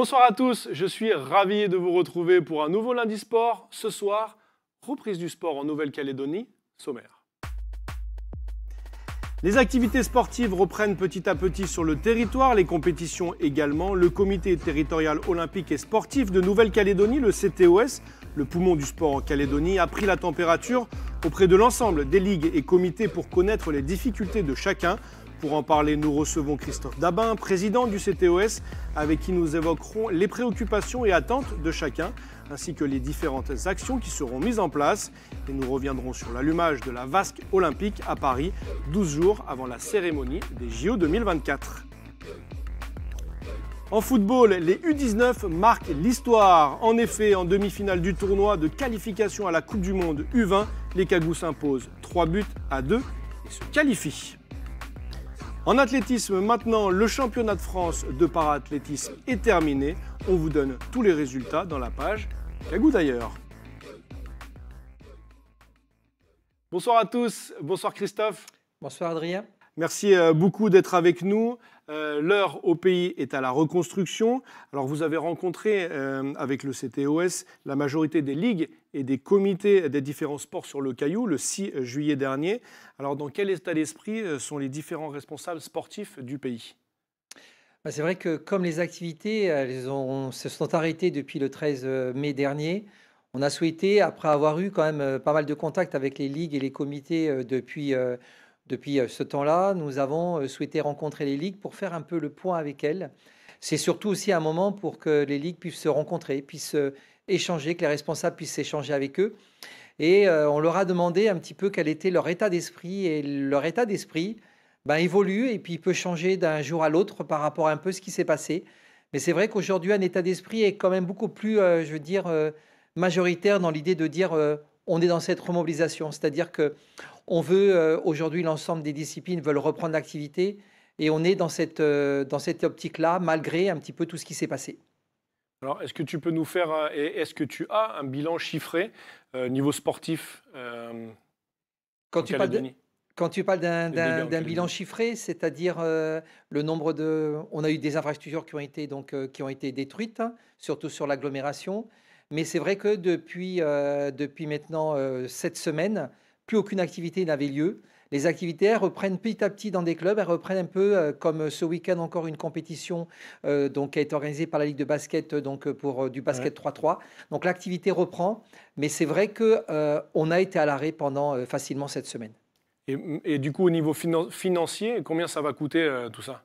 Bonsoir à tous, je suis ravi de vous retrouver pour un nouveau lundi sport. Ce soir, reprise du sport en Nouvelle-Calédonie, sommaire. Les activités sportives reprennent petit à petit sur le territoire, les compétitions également. Le comité territorial olympique et sportif de Nouvelle-Calédonie, le CTOS, le poumon du sport en Calédonie, a pris la température auprès de l'ensemble des ligues et comités pour connaître les difficultés de chacun. Pour en parler, nous recevons Christophe Dabin, président du CTOS, avec qui nous évoquerons les préoccupations et attentes de chacun, ainsi que les différentes actions qui seront mises en place. Et nous reviendrons sur l'allumage de la vasque olympique à Paris, 12 jours avant la cérémonie des JO 2024. En football, les U19 marquent l'histoire. En effet, en demi-finale du tournoi de qualification à la Coupe du Monde U20, les Cagous s'imposent 3 buts à 2 et se qualifient. En athlétisme, maintenant, le championnat de France de para-athlétisme est terminé. On vous donne tous les résultats dans la page Cagou d'ailleurs. Bonsoir à tous, bonsoir Christophe. Bonsoir Adrien. Merci euh, beaucoup d'être avec nous. Euh, l'heure au pays est à la reconstruction. Alors vous avez rencontré euh, avec le CTOS la majorité des ligues et des comités des différents sports sur le Caillou le 6 juillet dernier. Alors dans quel état d'esprit euh, sont les différents responsables sportifs du pays bah, C'est vrai que comme les activités elles ont, se sont arrêtées depuis le 13 mai dernier, on a souhaité, après avoir eu quand même pas mal de contacts avec les ligues et les comités depuis depuis euh, ce temps-là, nous avons euh, souhaité rencontrer les ligues pour faire un peu le point avec elles. C'est surtout aussi un moment pour que les ligues puissent se rencontrer, puissent euh, échanger, que les responsables puissent échanger avec eux. Et on leur a demandé un petit peu quel était leur état d'esprit. Et leur état d'esprit ben, évolue et puis peut changer d'un jour à l'autre par rapport à un peu ce qui s'est passé. Mais c'est vrai qu'aujourd'hui, un état d'esprit est quand même beaucoup plus, je veux dire, majoritaire dans l'idée de dire on est dans cette remobilisation. C'est-à-dire que on veut euh, aujourd'hui l'ensemble des disciplines veulent reprendre l'activité et on est dans cette, euh, dans cette optique-là malgré un petit peu tout ce qui s'est passé. Alors, est-ce que tu peux nous faire, est-ce que tu as un bilan chiffré euh, niveau sportif quand, tu parles quand, tu parles d'un, bilan chiffré, c'est-à-dire le nombre de, on a eu des infrastructures qui ont été donc qui ont été détruites, surtout sur l'agglomération. Mais c'est vrai que depuis depuis maintenant cette semaine, plus aucune activité n'avait lieu. Les activités reprennent petit à petit dans des clubs, elles reprennent un peu euh, comme ce week-end encore une compétition euh, donc, qui a été organisée par la Ligue de basket euh, donc, pour du basket 3-3. Donc l'activité reprend, mais c'est vrai qu'on a été à l'arrêt pendant facilement cette semaine. Et, du coup, au niveau financier, combien ça va coûter tout ça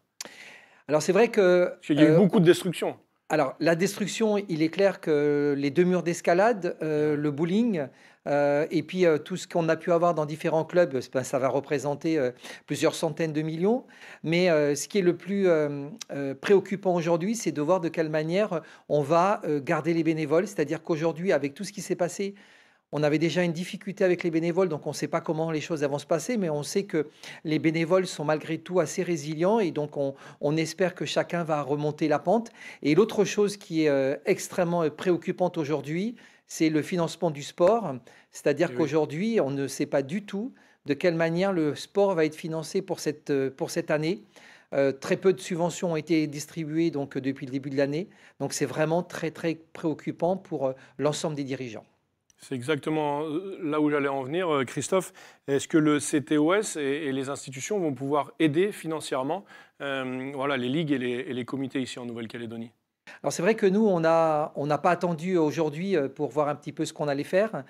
Alors c'est vrai que... Il y a eu beaucoup de destruction. Alors, la destruction, il est clair que les deux murs d'escalade, le bowling, euh, et puis euh, tout ce qu'on a pu avoir dans différents clubs, ça va représenter euh, plusieurs centaines de millions. Mais ce qui est le plus préoccupant aujourd'hui, c'est de voir de quelle manière on va garder les bénévoles. C'est-à-dire qu'aujourd'hui, avec tout ce qui s'est passé, on avait déjà une difficulté avec les bénévoles, donc on ne sait pas comment les choses vont se passer, mais on sait que les bénévoles sont malgré tout assez résilients et donc on espère que chacun va remonter la pente. Et l'autre chose qui est extrêmement préoccupante aujourd'hui, c'est le financement du sport. C'est-à-dire eh qu'aujourd'hui, on ne sait pas du tout de quelle manière le sport va être financé pour cette, euh, pour cette année. Euh, très peu de subventions ont été distribuées donc, euh, depuis le début de l'année. Donc c'est vraiment très très préoccupant pour l'ensemble des dirigeants. C'est exactement là où j'allais en venir, Christophe. Est-ce que le CTOS et, les institutions vont pouvoir aider financièrement voilà, les ligues et les comités ici en Nouvelle-Calédonie alors c'est vrai que nous, on n'a pas attendu aujourd'hui euh, pour voir un petit peu ce qu'on allait faire.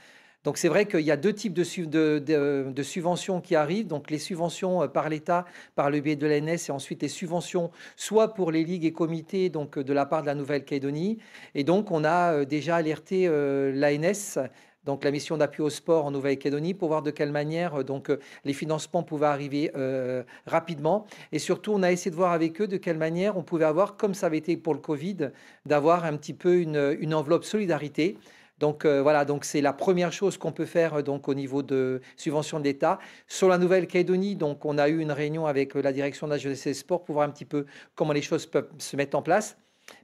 Donc c'est vrai qu'il y a deux types de, subventions qui arrivent. Donc les subventions euh, par l'État, par le biais de l'ANS, et ensuite les subventions soit pour les ligues et comités, donc de la part de la Nouvelle-Calédonie. Et donc on a euh, déjà alerté l'ANS donc la mission d'appui au sport en Nouvelle-Calédonie pour voir de quelle manière euh, donc euh, les financements pouvaient arriver euh, rapidement et surtout on a essayé de voir avec eux de quelle manière on pouvait avoir comme ça avait été pour le Covid d'avoir un petit peu une, enveloppe solidarité donc voilà, donc c'est la première chose qu'on peut faire donc au niveau de subvention de l'État. Sur la Nouvelle-Calédonie, donc on a eu une réunion avec la direction de la jeunesse et sport pour voir un petit peu comment les choses peuvent se mettre en place.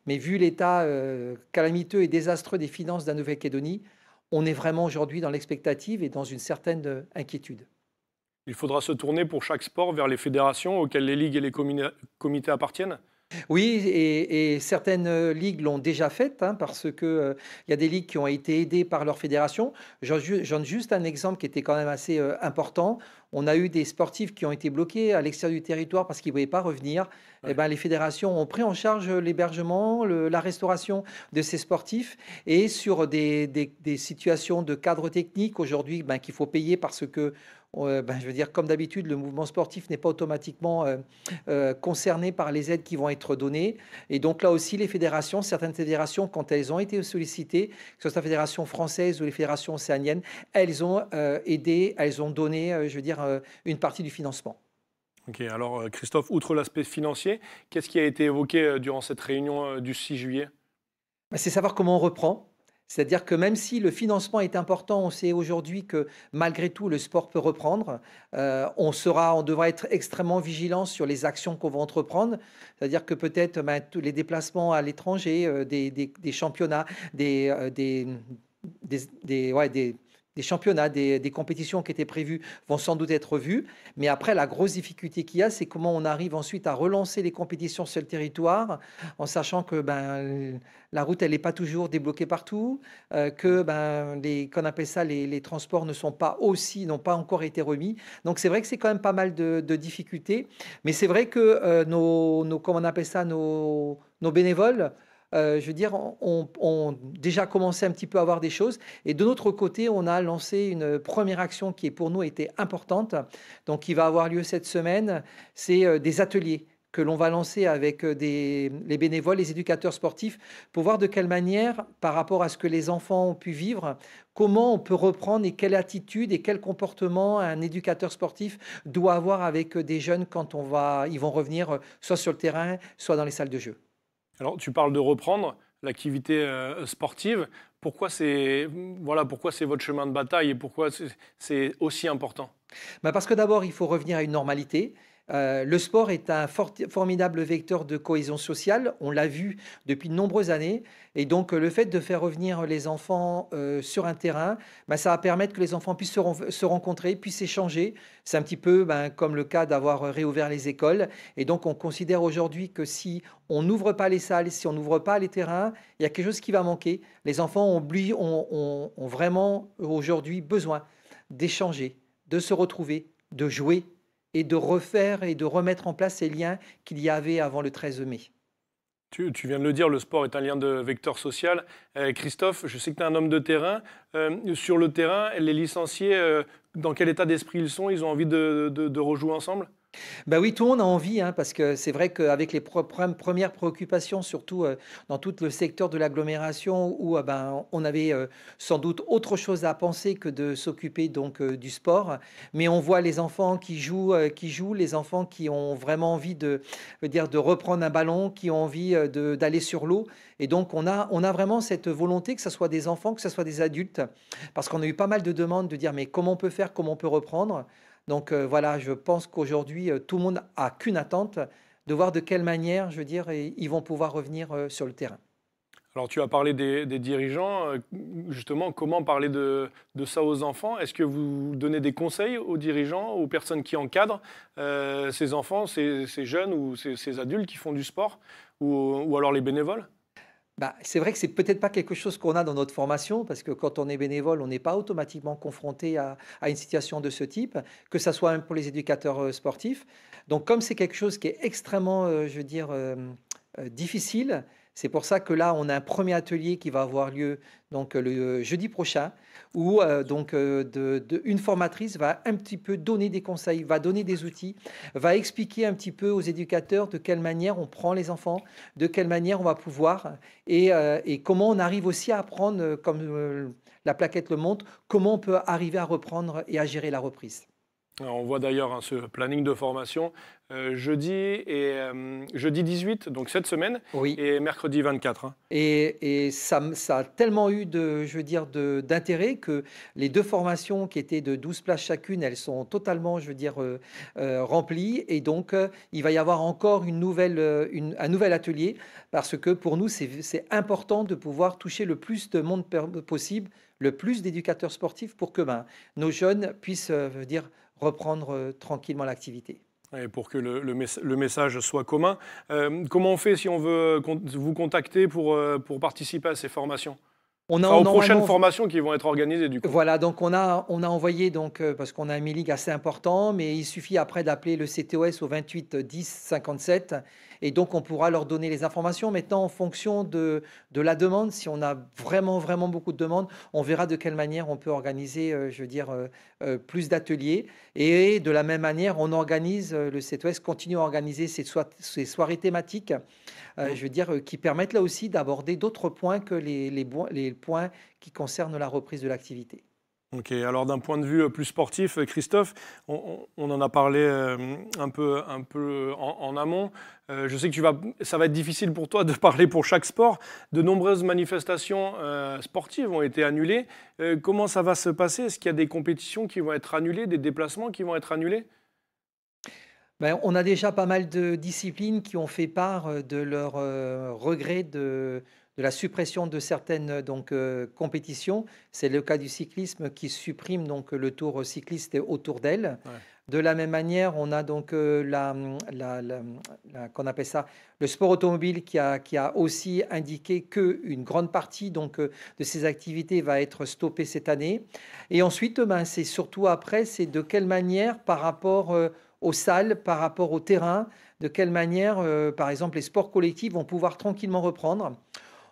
Mais vu l'état calamiteux et désastreux des finances de la Nouvelle-Calédonie, on est vraiment aujourd'hui dans l'expectative et dans une certaine euh, inquiétude. Il faudra se tourner pour chaque sport vers les fédérations auxquelles les ligues et les comités appartiennent oui, et, certaines euh, ligues l'ont déjà fait hein, parce qu'il euh, y a des ligues qui ont été aidées par leurs fédérations. J'en juste un exemple qui était quand même assez important. On a eu des sportifs qui ont été bloqués à l'extérieur du territoire parce qu'ils ne pouvaient pas revenir. Et eh ben, les fédérations ont pris en charge l'hébergement, la restauration de ces sportifs. Et sur des, situations de cadre technique aujourd'hui ben, qu'il faut payer parce que ben, je veux dire, comme d'habitude, le mouvement sportif n'est pas automatiquement euh, euh, concerné par les aides qui vont être données. Et donc là aussi, les fédérations, certaines fédérations, quand elles ont été sollicitées, que ce soit la fédération française ou les fédérations océaniennes, elles ont euh, aidé, elles ont donné, je veux dire, une partie du financement. Ok, alors Christophe, outre l'aspect financier, qu'est-ce qui a été évoqué durant cette réunion du 6 juillet ben, C'est savoir comment on reprend c'est-à-dire que même si le financement est important, on sait aujourd'hui que malgré tout, le sport peut reprendre. Euh, on, sera, on devra être extrêmement vigilant sur les actions qu'on va entreprendre. C'est-à-dire que peut-être ben, tous les déplacements à l'étranger, euh, des, championnats, des, euh, des, des des championnats, des, compétitions qui étaient prévues vont sans doute être vues. Mais après, la grosse difficulté qu'il y a, c'est comment on arrive ensuite à relancer les compétitions sur le territoire, en sachant que ben, la route, elle n'est pas toujours débloquée partout, euh, que mm. ben, les, ça, les, transports ne sont pas aussi, n'ont pas encore été remis. Donc c'est vrai que c'est quand même pas mal de, difficultés. Mais c'est vrai que euh, nos, ça, nos bénévoles, euh, je veux dire, ont on, déjà commencé un petit peu à voir des choses. Et de notre côté, on a lancé une première action qui, pour nous, était importante, donc qui va avoir lieu cette semaine, c'est euh, des ateliers que l'on va lancer avec euh, les bénévoles, les éducateurs sportifs, pour voir de quelle manière, par rapport à ce que les enfants ont pu vivre, comment on peut reprendre et quelle attitude et quel comportement un éducateur sportif doit avoir avec des jeunes quand on va, ils vont revenir soit sur le terrain, soit dans les salles de jeu. Alors, tu parles de reprendre l'activité euh, sportive. Pourquoi c'est voilà, votre chemin de bataille et pourquoi c'est aussi important bah, Parce que d'abord, il faut revenir à une normalité. Euh, le sport est un formidable vecteur de cohésion sociale, on l'a vu depuis de nombreuses années, et donc le fait de faire revenir les enfants euh, sur un terrain, bah, ça va permettre que les enfants puissent se, rencontrer, puissent échanger. C'est un petit peu ben, comme le cas d'avoir euh, réouvert les écoles, et donc on considère aujourd'hui que si on n'ouvre pas les salles, si on n'ouvre pas les terrains, il y a quelque chose qui va manquer. Les enfants ont vraiment aujourd'hui besoin d'échanger, de se retrouver, de jouer et de refaire et de remettre en place ces liens qu'il y avait avant le 13 mai. Tu, viens de le dire, le sport est un lien de vecteur social. Euh, Christophe, je sais que tu es un homme de terrain. Euh, sur le terrain, les licenciés, euh, dans quel état d'esprit ils sont Ils ont envie de rejouer ensemble bah oui, tout le monde a envie, hein, parce que c'est vrai qu'avec les premières préoccupations, surtout euh, dans tout le secteur de l'agglomération, où euh, ben, on avait euh, sans doute autre chose à penser que de s'occuper donc du sport, mais on voit les enfants qui jouent, qui jouent, les enfants qui ont vraiment envie de, reprendre un ballon, qui ont envie d'aller sur l'eau, et donc on a, on a vraiment cette volonté que ce soit des enfants, que ce soit des adultes, parce qu'on a eu pas mal de demandes de dire mais comment on peut faire, comment on peut reprendre. Donc euh, voilà, je pense qu'aujourd'hui, euh, tout le monde a qu'une attente, de voir de quelle manière, je veux dire, ils vont pouvoir revenir euh, sur le terrain. Alors tu as parlé des, dirigeants, justement, comment parler de, ça aux enfants Est-ce que vous donnez des conseils aux dirigeants, aux personnes qui encadrent ces enfants, ces, jeunes ou ces, adultes qui font du sport, ou alors les bénévoles bah, c'est vrai que c'est peut-être pas quelque chose qu'on a dans notre formation, parce que quand on est bénévole, on n'est pas automatiquement confronté à, une situation de ce type, que ce soit même pour les éducateurs euh, sportifs. Donc, comme c'est quelque chose qui est extrêmement, euh, je veux dire, euh, difficile, c'est pour ça que là, on a un premier atelier qui va avoir lieu donc euh, le euh, jeudi prochain, où euh, une formatrice va un petit peu donner des conseils, va donner des outils, va expliquer un petit peu aux éducateurs de quelle manière on prend les enfants, de quelle manière on va pouvoir et, et comment on arrive aussi à apprendre, comme la plaquette le montre, comment on peut arriver à reprendre et à gérer la reprise on voit d'ailleurs hein, ce planning de formation euh, jeudi et euh, jeudi 18, donc cette semaine, et mercredi 24. Hein. Et, et ça, ça, a tellement eu de, je veux dire, d'intérêt que les deux formations qui étaient de 12 places chacune, elles sont totalement, je veux dire, euh, remplies. Et donc, il va y avoir encore une nouvelle, une, un nouvel atelier parce que pour nous, c'est important de pouvoir toucher le plus de monde possible, le plus d'éducateurs sportifs pour que ben, nos jeunes puissent, dire reprendre euh, tranquillement l'activité. Et pour que le, message soit commun, euh, comment on fait si on veut vous contacter euh, pour participer à ces formations on a, qui vont être organisées du coup. Voilà, donc on a, on a envoyé, donc, euh, parce qu'on a un mailing assez important, mais il suffit après d'appeler le CTOS au 28 10 57 et donc on pourra leur donner les informations. Maintenant, en fonction de, de la demande, si on a vraiment, vraiment beaucoup de demandes, on verra de quelle manière on peut organiser, euh, je veux dire, euh, plus d'ateliers. Et de la même manière, on organise, le CTOS continue à organiser ces, soirées thématiques, mmh. je veux dire, qui permettent là aussi d'aborder d'autres points que les, les, les points qui concernent la reprise de l'activité. Ok, alors d'un point de vue euh, plus sportif, euh, Christophe, on, en a parlé euh, un peu, un peu en, amont. je sais que tu vas, ça va être difficile pour toi de parler pour chaque sport. De nombreuses manifestations sportives ont été annulées. comment ça va se passer Est-ce qu'il y a des compétitions qui vont être annulées, des déplacements qui vont être annulés ben, on a déjà pas mal de disciplines qui ont fait part de leur regret de, de la suppression de certaines euh, donc, euh, compétitions. C'est le cas du cyclisme qui supprime donc, le tour cycliste autour d'elle. De la même manière, on a donc euh, la, qu'on appelle ça, le sport automobile qui a, qui a aussi indiqué qu'une grande partie donc, de ses activités va être stoppée cette année. Et ensuite, ben, c'est surtout après, c'est de quelle manière par rapport aux salles, par rapport au terrain, de quelle manière, par exemple, les sports collectifs vont pouvoir tranquillement reprendre.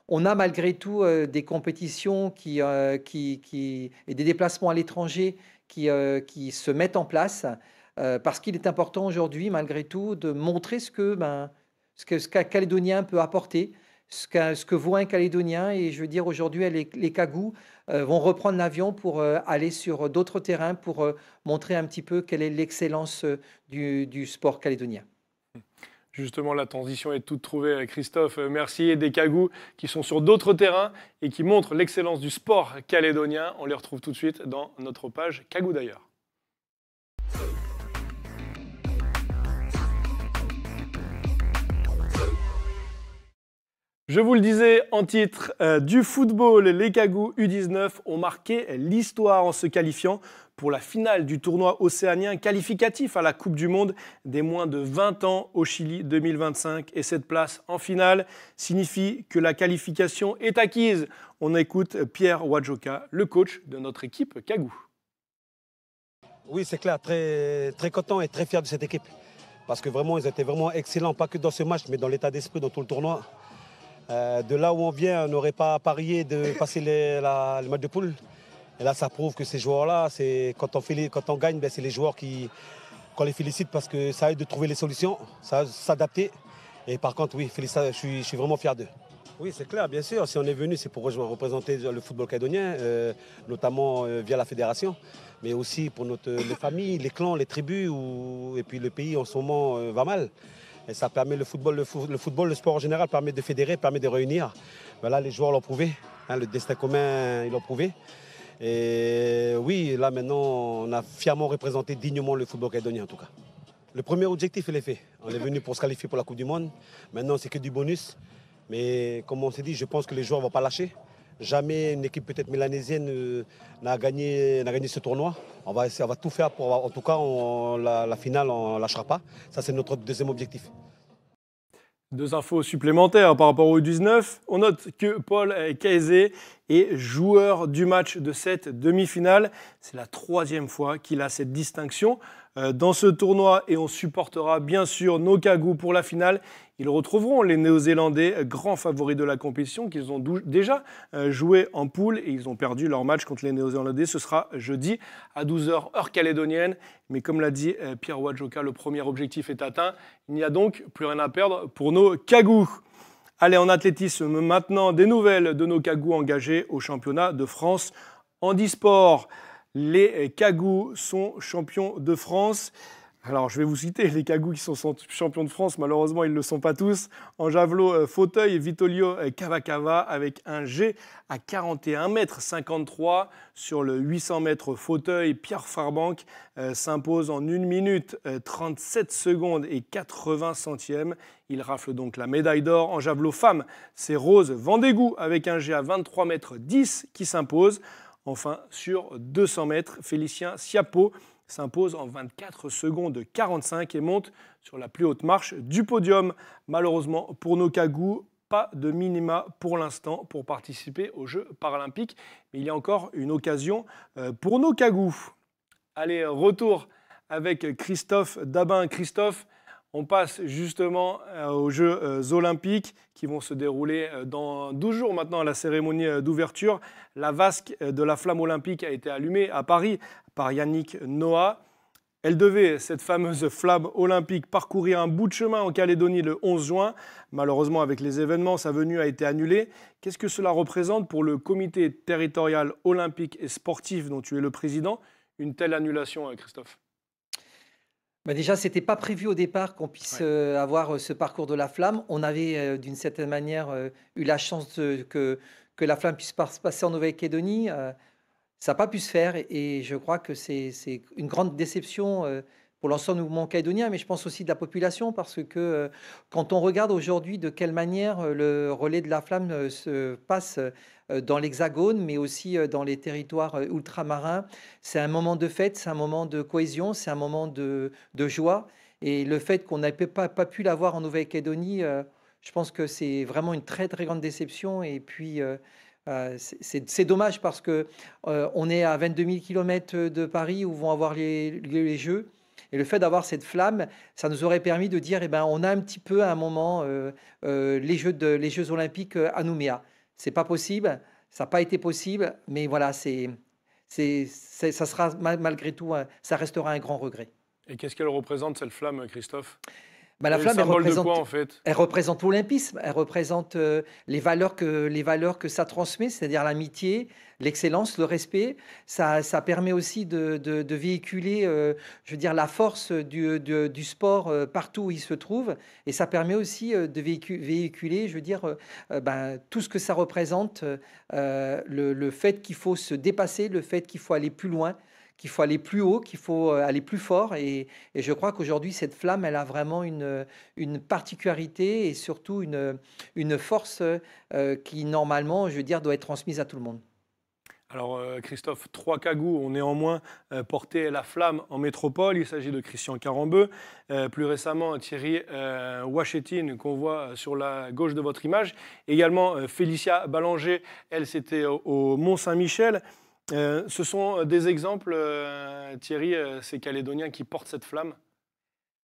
On a malgré tout euh, des compétitions euh, qui, et des déplacements à l'étranger qui, euh, se mettent en place parce qu'il est important aujourd'hui, malgré tout, de montrer ce que ben, ce qu'un Calédonien peut apporter, ce, que voit un Calédonien. Et je veux dire, aujourd'hui, les, les vont reprendre l'avion pour aller sur d'autres terrains pour montrer un petit peu quelle est l'excellence du, sport calédonien. Hum justement la transition est toute trouvée. Euh, Christophe euh, merci. et des Cagous qui sont sur d'autres terrains et qui montrent l'excellence du sport calédonien. On les retrouve tout de suite dans notre page Cagou d'ailleurs. Je vous le disais en titre, euh, du football, les Cagous U19 ont marqué l'histoire en se qualifiant pour la finale du tournoi océanien qualificatif à la Coupe du Monde des moins de 20 ans au Chili 2025. Et cette place en finale signifie que la qualification est acquise. On écoute Pierre wajoka le coach de notre équipe Kagou. Oui, c'est clair, très, très content et très fier de cette équipe. Parce que vraiment, ils étaient vraiment excellents, pas que dans ce match, mais dans l'état d'esprit, dans tout le tournoi. Euh, de là où on vient, on n'aurait pas parié de passer les, le match de poule. Et là, ça prouve que ces joueurs-là, quand on, quand on gagne, ben, c'est les joueurs qui qu'on les félicite parce que ça aide de trouver les solutions, ça s'adapter. Et par contre, oui, je suis, je suis vraiment fier d'eux. Oui, c'est clair, bien sûr. Si on est venu, c'est pour représenter le football caïdonien, euh, notamment euh, via la fédération, mais aussi pour notre, les familles, les clans, les tribus, et puis le pays en ce moment euh, va mal. Et ça permet le football, le, football, le sport en général permet de fédérer, permet de réunir. Voilà, ben les joueurs l'ont prouvé, hein, le destin commun, ils l'ont prouvé. Et oui, là maintenant, on a fièrement représenté dignement le football calédonien en tout cas. Le premier objectif, il est fait. On est venu pour se qualifier pour la Coupe du Monde. Maintenant, c'est que du bonus. Mais comme on s'est dit, je pense que les joueurs ne vont pas lâcher. Jamais une équipe peut-être mélanésienne euh, n'a gagné, ce tournoi. On va, on va tout faire pour, en tout cas, la, la, finale, on ne lâchera pas. Ça, c'est notre deuxième objectif. Deux infos supplémentaires par rapport au 19. On note que Paul Kaizé est joueur du match de cette demi-finale. C'est la troisième fois qu'il a cette distinction. Euh, dans ce tournoi et on supportera bien sûr nos cagous pour la finale. Ils retrouveront les Néo-Zélandais, euh, grands favoris de la compétition, qu'ils ont déjà euh, joué en poule et ils ont perdu leur match contre les Néo-Zélandais. Ce sera jeudi à 12h, heure calédonienne. Mais comme l'a dit Pierre Wadjoka, le premier objectif est atteint. Il n'y a donc plus rien à perdre pour nos cagous. Allez, en athlétisme, maintenant, des nouvelles de nos cagous engagés au championnat de France en e les cagou sont champions de France. Alors, je vais vous citer les Cagous qui sont champions de France. Malheureusement, ils ne le sont pas tous. En javelot, euh, Fauteuil, Vitolio euh, Cavacava avec un G à 41 mètres 53 sur le 800 mètres Fauteuil. Pierre Farbank euh, s'impose en 1 minute 37 secondes et 80 centièmes. Il rafle donc la médaille d'or. En javelot femme, c'est Rose Vendégou avec un G à 23 mètres 10 qui s'impose. Enfin, sur 200 mètres, Félicien Siapo s'impose en 24 secondes 45 et monte sur la plus haute marche du podium. Malheureusement pour nos cagous, pas de minima pour l'instant pour participer aux Jeux paralympiques, mais il y a encore une occasion euh, pour nos Allez, retour avec Christophe Dabin. Christophe, on passe justement euh, aux Jeux euh, olympiques qui vont se dérouler euh, dans 12 jours maintenant, à la cérémonie d'ouverture. La vasque de la flamme olympique a été allumée à Paris par Yannick Noah. Elle devait, cette fameuse flamme olympique, parcourir un bout de chemin en Calédonie le 11 juin. Malheureusement, avec les événements, sa venue a été annulée. Qu'est-ce que cela représente pour le comité territorial olympique et sportif dont tu es le président Une telle annulation, Christophe Déjà, bah, déjà, c'était pas prévu au départ qu'on puisse euh, avoir euh, ce parcours de la flamme. On avait euh, d'une certaine manière eu la chance que, la flamme puisse passer en Nouvelle-Calédonie. ça n'a pas pu se faire et, et je crois que c'est une grande déception pour l'ensemble du mouvement mais je pense aussi de la population, parce que euh, quand on regarde aujourd'hui de quelle manière euh, le relais de la flamme euh, se passe dans l'Hexagone, mais aussi dans les territoires ultramarins, c'est un moment de fête, c'est un moment de cohésion, c'est un moment de, joie. Et le fait qu'on n'ait pas, pu l'avoir en Nouvelle-Calédonie, je pense que c'est vraiment une très très grande déception. Et puis c'est dommage parce que on est à 22 000 km de Paris où vont avoir les Jeux. Et le fait d'avoir cette flamme, ça nous aurait permis de dire, eh ben, on a un petit peu à un moment euh, euh, les, jeux les Jeux olympiques euh, à Nouméa. C'est pas possible, ça n'a pas été possible, mais voilà, c'est, c'est, ça sera malgré tout, ça restera un grand regret. Et qu'est-ce qu'elle représente, cette flamme, Christophe bah, la flamme, elle représente, quoi, elle représente l'olympisme, elle représente euh, les, valeurs que, ça transmet, c'est-à-dire l'amitié, l'excellence, le respect. Ça, permet aussi de, véhiculer, euh, je veux dire, la force du, sport euh, partout où il se trouve. Et ça permet aussi de véhiculer, je veux dire, ben, tout ce que ça représente, le fait qu'il faut se dépasser, le fait qu'il faut aller plus loin qu'il faut aller plus haut, qu'il faut euh, aller plus fort. Et, je crois qu'aujourd'hui, cette flamme, elle a vraiment une, particularité et surtout une, force euh, qui, normalement, je veux dire, doit être transmise à tout le monde. Alors euh, Christophe, trois cagous ont néanmoins porté la flamme en métropole. Il s'agit de Christian Carambeu, plus récemment Thierry Wachetine qu'on voit sur la gauche de votre image. Également Félicia Ballanger, elle c'était au Mont-Saint-Michel. Euh, ce sont euh, des exemples, euh, Thierry, ces Calédoniens qui portent cette flamme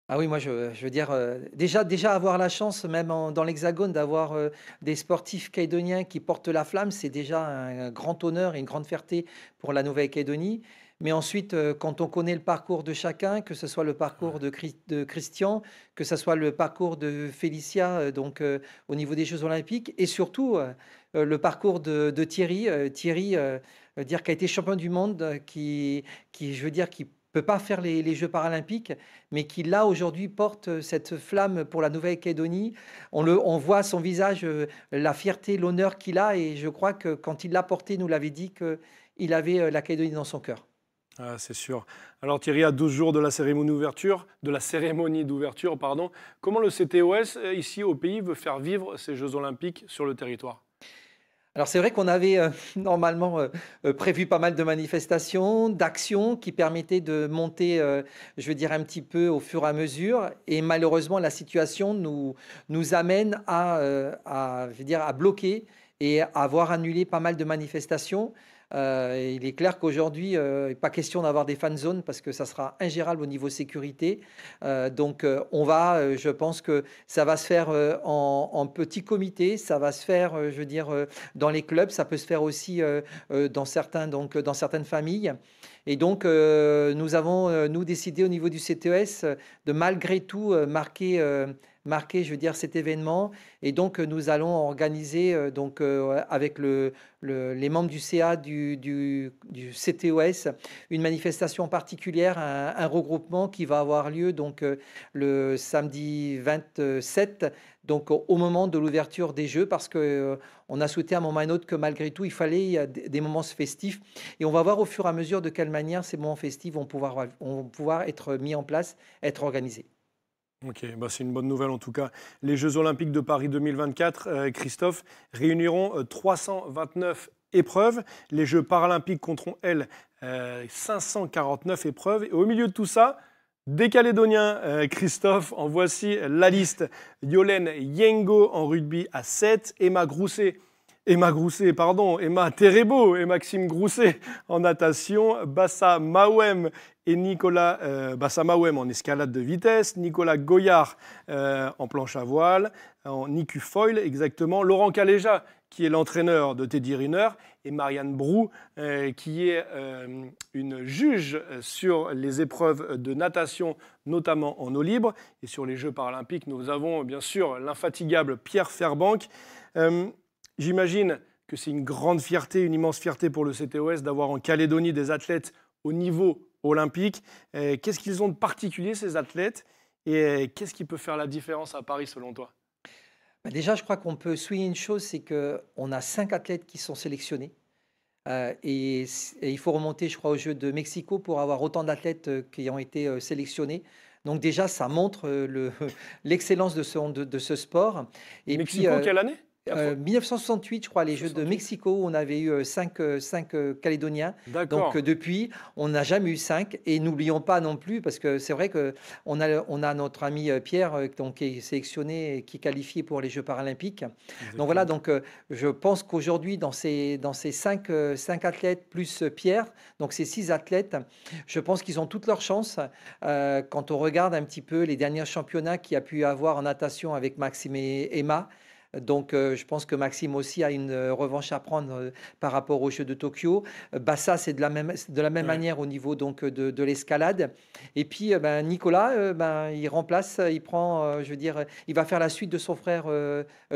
ah oui, moi je, veux dire, déjà, déjà avoir la chance, même dans l'Hexagone, d'avoir des sportifs calédoniens qui portent la flamme, c'est déjà un, grand honneur et une grande fierté pour la Nouvelle-Calédonie. Mais ensuite, quand on connaît le parcours de chacun, que ce soit le parcours de, Christian, que ce soit le parcours de Félicia, donc au niveau des Jeux Olympiques, et surtout le parcours de, Thierry. Thierry, euh, dire, qui a été champion du monde, euh, qui, qui je veux dire, qui peut pas faire les, Jeux paralympiques, mais qui là aujourd'hui porte euh, cette flamme pour la Nouvelle-Calédonie. On, le, on voit son visage, la fierté, l'honneur qu'il a, et je crois que quand il l'a porté, nous l'avait dit il avait la Calédonie dans son cœur. Ah, c'est sûr. Alors Thierry, à 12 jours de la cérémonie d'ouverture, de la cérémonie d'ouverture, pardon, comment le CTOS ici au pays veut faire vivre ces Jeux Olympiques sur le territoire alors c'est vrai qu'on avait euh, normalement euh, euh, prévu pas mal de manifestations, d'actions qui permettaient de monter, je veux dire, un petit peu au fur et à mesure. Et malheureusement, la situation nous, amène à, dire, à bloquer et à avoir annulé pas mal de manifestations. Euh, il est clair qu'aujourd'hui, n'est euh, pas question d'avoir des fan zones parce que ça sera ingérable au niveau sécurité. Euh, donc, on va, je pense que ça va se faire en, en petit comité, ça va se faire, je veux dire, dans les clubs, ça peut se faire aussi dans certaines familles. Et donc, euh, nous avons, euh, nous, décidé au niveau du CTOS e euh, de malgré tout marquer marquer, je veux dire, cet événement. Et donc, nous allons organiser, donc, avec les membres du CA, du, CTOS, e une manifestation particulière, un, regroupement qui va avoir lieu donc le samedi 27 donc au moment de l'ouverture des Jeux, parce que euh, on a souhaité à un moment ou à un autre que malgré tout, il fallait des moments festifs. Et on va voir au fur et à mesure de quelle manière ces moments festifs vont pouvoir, pouvoir être mis en place, être organisés. Ok, bah c'est une bonne nouvelle en tout cas. Les Jeux Olympiques de Paris 2024, euh, Christophe, réuniront 329 euh, épreuves. Les Jeux Paralympiques compteront, elles, 549 épreuves. Et au milieu de tout ça, des Calédoniens, euh, Christophe, en voici la liste. Yolène Yengo en rugby à 7, Emma Grousset, Emma Grousset, pardon, Emma Terebo et Maxime Grousset en natation, Bassa Mawem et Nicolas euh, Bassa Mawem en escalade de vitesse, Nicolas Goyard euh, en planche à voile, en IQ exactement, Laurent Caléja qui est l'entraîneur de Teddy Riner, et Marianne Brou, euh, qui est euh, une juge sur les épreuves de natation, notamment en eau libre, et sur les Jeux paralympiques. Nous avons bien sûr l'infatigable Pierre Fairbank. Euh, j'imagine que c'est une grande fierté, une immense fierté pour le CTOS d'avoir en Calédonie des athlètes au niveau olympique. Qu'est-ce qu'ils ont de particulier, ces athlètes Et qu'est-ce qui peut faire la différence à Paris, selon toi bah, déjà, je crois qu'on peut souligner une chose, c'est qu'on a cinq athlètes qui sont sélectionnés. Euh, et, il faut remonter, je crois, aux Jeux de Mexico pour avoir autant d'athlètes euh, qui ont été euh, sélectionnés. Donc déjà, ça montre l'excellence de, ce, de, ce sport. Et Mexico, puis, quelle année 1968, euh, je crois, les Jeux de Mexico, on avait eu 5, euh, 5 euh, Calédoniens. Donc depuis, on n'a jamais eu 5. Et n'oublions pas non plus, parce que c'est vrai qu'on a, on a notre ami Pierre donc, qui est sélectionné et qui est qualifié pour les Jeux paralympiques. Donc voilà, donc, je pense qu'aujourd'hui, dans ces, dans 5, athlètes plus Pierre, donc ces six athlètes, je pense qu'ils ont toutes leurs chances. quand on regarde un petit peu les derniers championnats qu'il y a pu avoir en natation avec Maxime et Emma, donc euh, je pense que Maxime aussi a une euh, revanche à prendre euh, par rapport aux Jeux de Tokyo. Bassa, c'est de la même, de la même manière au niveau donc, de, l'escalade. Et puis ben, Nicolas, ben, il remplace, il prend, je veux dire, il va faire la suite de son frère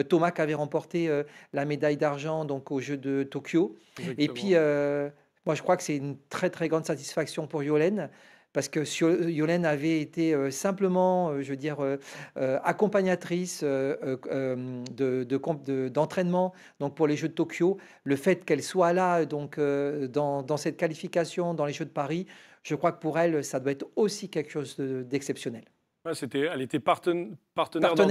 Thomas qui avait remporté la médaille d'argent donc aux Jeux de Tokyo. Et puis, moi, je crois que c'est une très, très grande satisfaction pour Yolène parce que Yolène avait été euh, simplement, euh, je veux dire, euh, accompagnatrice d'entraînement donc pour les Jeux de Tokyo. Le fait qu'elle soit là donc dans, cette qualification dans les Jeux de Paris, je crois que pour elle, ça doit être aussi quelque chose d'exceptionnel elle était partenaire,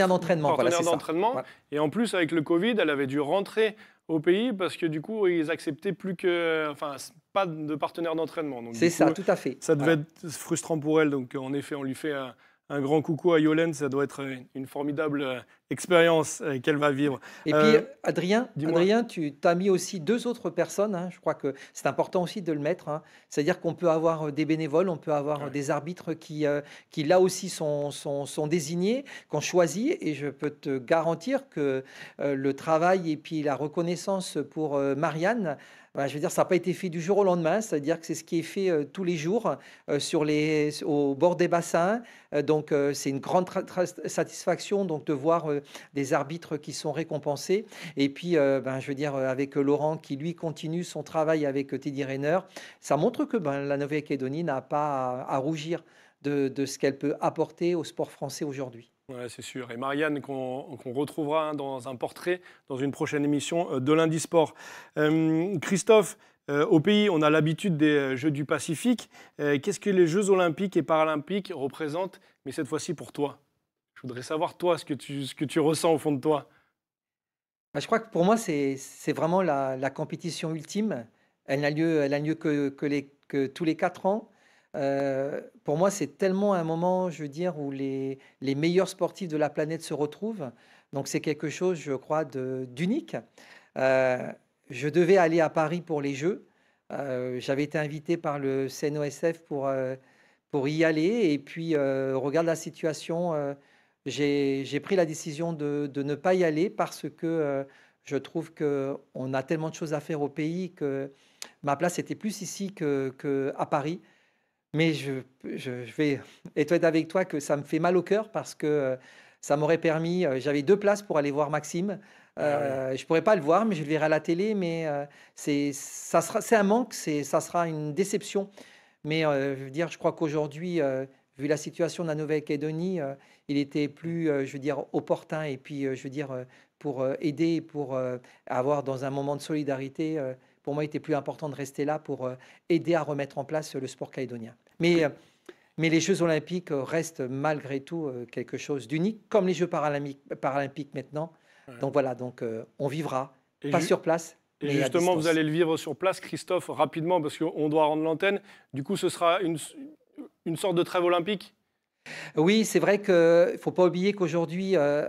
d'entraînement. d'entraînement. et en plus, avec le Covid, elle avait dû rentrer au pays parce que du coup, ils acceptaient plus que. Enfin, pas de partenaire d'entraînement. C'est ça, tout à fait. Ça devait être frustrant pour elle. Donc, en effet, on lui fait. Un, un grand coucou à Yolène, ça doit être euh, une formidable euh, expérience euh, qu'elle va vivre. Et puis Adrien, Adrien tu t'as mis aussi deux autres personnes, hein, je crois que c'est important aussi de le mettre, hein. c'est-à-dire qu'on peut avoir des bénévoles, on peut avoir des arbitres qui, qui là aussi sont, sont, désignés, qu'on choisit, et je peux te garantir que le travail et puis la reconnaissance pour Marianne, bah, je veux dire, ça n'a pas été fait du jour au lendemain, c'est-à-dire que c'est ce qui est fait euh, tous les jours euh, sur au bord des bassins. Euh, donc, c'est une grande satisfaction donc, de voir des arbitres qui sont récompensés. Et puis, ben, je veux dire, avec Laurent qui, lui, continue son travail avec Teddy Rayner, ça montre que ben, la Nouvelle-Calédonie n'a pas à rougir de, ce qu'elle peut apporter au sport français aujourd'hui. c'est sûr. Et Marianne, qu'on retrouvera hein, dans un portrait, dans une prochaine émission euh, de lundi sport. Euh, Christophe, euh, au pays, on a l'habitude des Jeux du Pacifique. Qu'est-ce que les Jeux olympiques et paralympiques représentent, mais cette fois-ci pour toi Je voudrais savoir, toi, ce que, tu, ce que tu ressens au fond de toi. Bah, je crois que pour moi, c'est vraiment la, compétition ultime. Elle n'a lieu, elle a lieu que, que, les, que tous les quatre ans. Euh, pour moi, c'est tellement un moment, je veux dire, où les, les meilleurs sportifs de la planète se retrouvent. Donc, c'est quelque chose, je crois, d'unique. Euh, je devais aller à Paris pour les Jeux. Euh, j'avais été invité par le CNOSF pour, pour y aller. Et puis, regarde la situation. J'ai pris la décision de, de, ne pas y aller parce que je trouve qu'on a tellement de choses à faire au pays que ma place était plus ici qu'à que Paris mais je, je, vais être avec toi que ça me fait mal au cœur parce que euh, ça m'aurait permis, euh, j'avais deux places pour aller voir Maxime. Ah euh, ne Je pourrais pas le voir, mais je le verrai à la télé. Mais euh, c'est ça c'est un manque, c'est ça sera une déception. Mais je veux dire, je crois qu'aujourd'hui, vu la situation de la Nouvelle-Calédonie, il était plus, je veux dire, opportun et puis, je veux dire, pour aider, pour avoir dans un moment de solidarité pour moi, il était plus important de rester là pour euh, aider à remettre en place euh, le sport calédonien. Mais, euh, mais les Jeux olympiques restent malgré tout quelque chose d'unique, comme les Jeux paralympiques, maintenant. Donc voilà, donc on vivra, pas sur place, et justement, vous allez le vivre sur place, Christophe, rapidement, parce qu'on doit rendre l'antenne. Du coup, ce sera une, une sorte de trêve olympique oui, c'est vrai qu'il ne faut pas oublier qu'aujourd'hui, euh,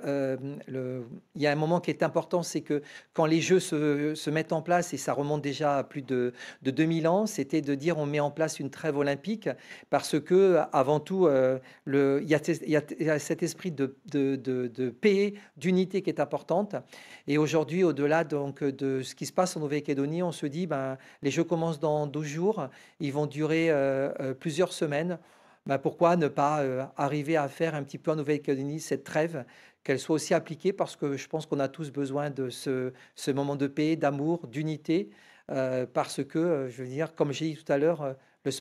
euh, il y a un moment qui est important, c'est que quand les jeux se, mettent en place, et ça remonte déjà à plus de, 2000 ans, c'était de dire on met en place une trêve olympique, parce que avant tout, euh, il, y a, cet esprit de, paix, d'unité qui est importante. Et aujourd'hui, au-delà de ce qui se passe en Nouvelle-Calédonie, on se dit ben, les jeux commencent dans 12 jours, ils vont durer plusieurs semaines. Bah, pourquoi ne pas euh, arriver à faire un petit peu en Nouvelle-Calédonie cette trêve, qu'elle soit aussi appliquée, parce que je pense qu'on a tous besoin de ce, moment de paix, d'amour, d'unité, euh, parce que, euh, je veux dire, comme j'ai dit tout à l'heure, le